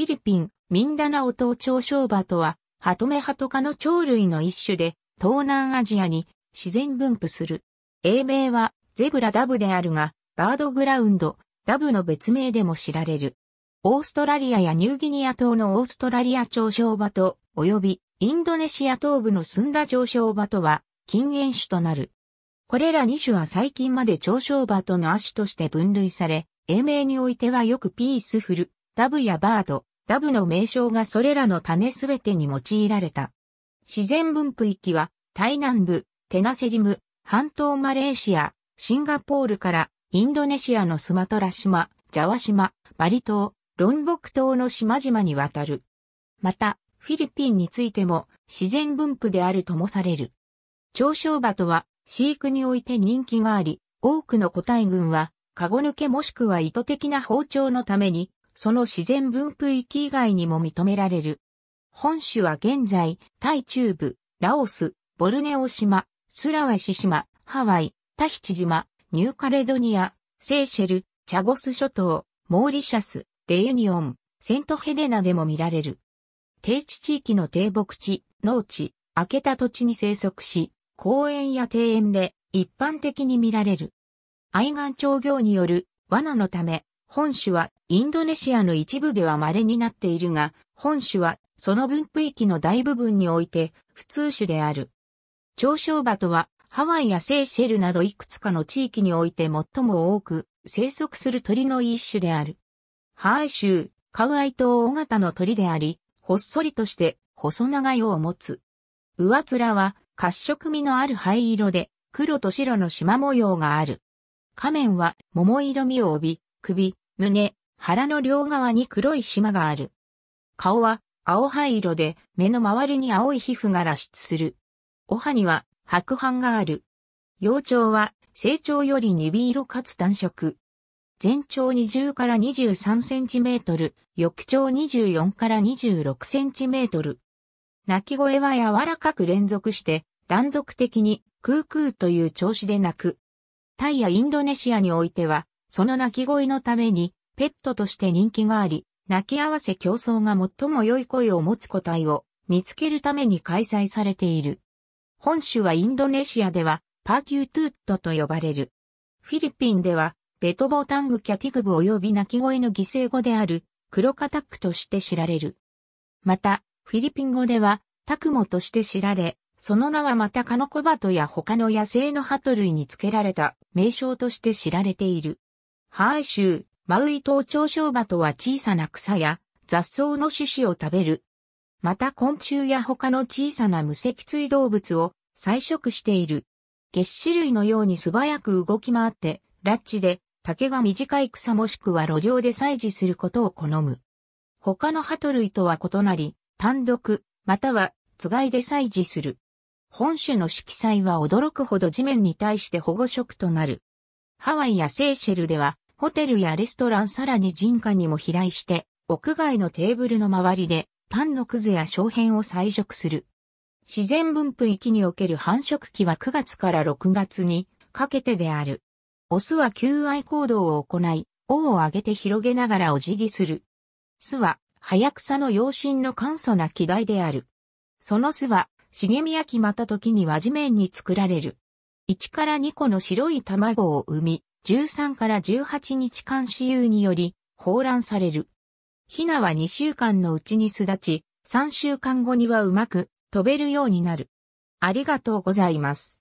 フィリピン、ミンダナオ島長生場とは、ハトメハト科の鳥類の一種で、東南アジアに自然分布する。英名はゼブラダブであるが、バードグラウンド、ダブの別名でも知られる。オーストラリアやニューギニア島のオーストラリア長昇場と、及びインドネシア東部のスンダ上昇場とは禁煙種となる。これら2種は最近まで長昇場との亜種として分類され、英名においてはよくピースフル、ダブやバード、ダブの名称がそれらの種すべてに用いられた。自然分布域は、タイ南部、テナセリム、半島マレーシア、シンガポールからインドネシアのスマトラ島、ジャワ島、バリ島、ロンボク島の島々にわたる。また、フィリピンについても自然分布であるともされる。長生馬とは飼育において人気があり、多くの個体群は、カゴ抜けもしくは意図的な包丁のためにその自然分布域以外にも認められる。本種は現在、タイ中部、ラオス、ボルネオ島、スラワシ島、ハワイ、タヒチ島、ニューカレドニア、セーシェル、チャゴス諸島、モーリシャス、レユニオン、セントヘレナでも見られる。低地地域の低木地、農地、開けた土地に生息し、公園や庭園で一般的に見られる。愛玩町業による罠のため、本種はインドネシアの一部では稀になっているが、本種はその分布域の大部分において普通種である。長生馬とはハワイやセーシェルなどいくつかの地域において最も多く生息する鳥の一種である。ハワイ州、カウアイ島大型の鳥であり、ほっそりとして細長いを持つ。上面は褐色味のある灰色で黒と白の縞模様がある。仮面は桃色味を帯び、首、胸、腹の両側に黒い縞がある。顔は青灰色で目の周りに青い皮膚が露出する。お歯には白斑がある。幼鳥は成長より鈍色かつ単色。全長20から23センチメートル、翼長24から26センチメートル。鳴き声は柔らかく連続して、断続的にクークーという調子で鳴く。タイやインドネシアにおいては、その鳴き声のためにペットとして人気があり、泣き合わせ競争が最も良い声を持つ個体を見つけるために開催されている。本種はインドネシアではパーキュートゥットと呼ばれる。フィリピンではベトボタングキャティグブ及び鳴き声の犠牲語であるクロカタックとして知られる。また、フィリピン語ではタクモとして知られ、その名はまたカノコバトや他の野生のハト類に付けられた名称として知られている。ハーイ州マウイ島長生馬とは小さな草や雑草の種子を食べる。また昆虫や他の小さな無脊椎動物を採食している。月種類のように素早く動き回って、ラッチで竹が短い草もしくは路上で採取することを好む。他のハト類とは異なり、単独、またはつがいで採取する。本種の色彩は驚くほど地面に対して保護色となる。ハワイやセーシェルではホテルやレストランさらに人家にも飛来して、屋外のテーブルの周りでパンのくずや小片を採食する。自然分布域における繁殖期は9月から6月にかけてである。オスは求愛行動を行い、王を挙げて広げながらお辞儀する。巣は、早草の養身の簡素な機台である。その巣は、茂み焼きまた時には地面に作られる。1から2個の白い卵を産み、13から18日間私有により、放卵される。ヒナは2週間のうちに巣立ち、3週間後にはうまく飛べるようになる。ありがとうございます。